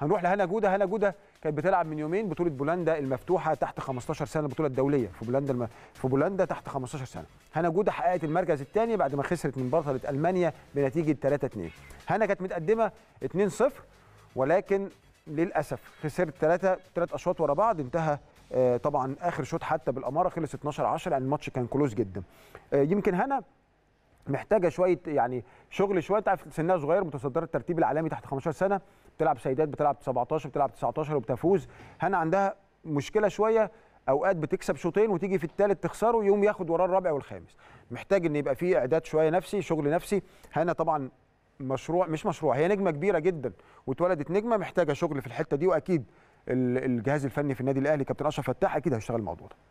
هنروح لهنا جوده هنا جوده كانت بتلعب من يومين بطوله بولندا المفتوحه تحت 15 سنه البطوله الدوليه في بولندا الم... في بولندا تحت 15 سنه هنا جوده حققت المركز الثاني بعد ما خسرت من بطله المانيا بنتيجه 3 2 هنا كانت متقدمه 2 0 ولكن للاسف خسرت 3 3 اشواط ورا بعض انتهى آه، طبعا اخر شوط حتى بالاماره خلص 12 10 يعني الماتش كان كلوز جدا آه، يمكن هنا محتاجه شويه يعني شغل شويه تعرف سنها صغير متصدره الترتيب العالمي تحت 15 سنه بتلعب سيدات بتلعب 17 بتلعب 19 وبتفوز هنا عندها مشكله شويه اوقات بتكسب شوطين وتيجي في الثالث تخسره يوم ياخد وراه الرابع والخامس محتاج ان يبقى فيه اعداد شويه نفسي شغل نفسي هنا طبعا مشروع مش مشروع هي نجمه كبيره جدا واتولدت نجمه محتاجه شغل في الحته دي واكيد الجهاز الفني في النادي الاهلي كابتن اشرف فتاح اكيد هيشتغل الموضوع ده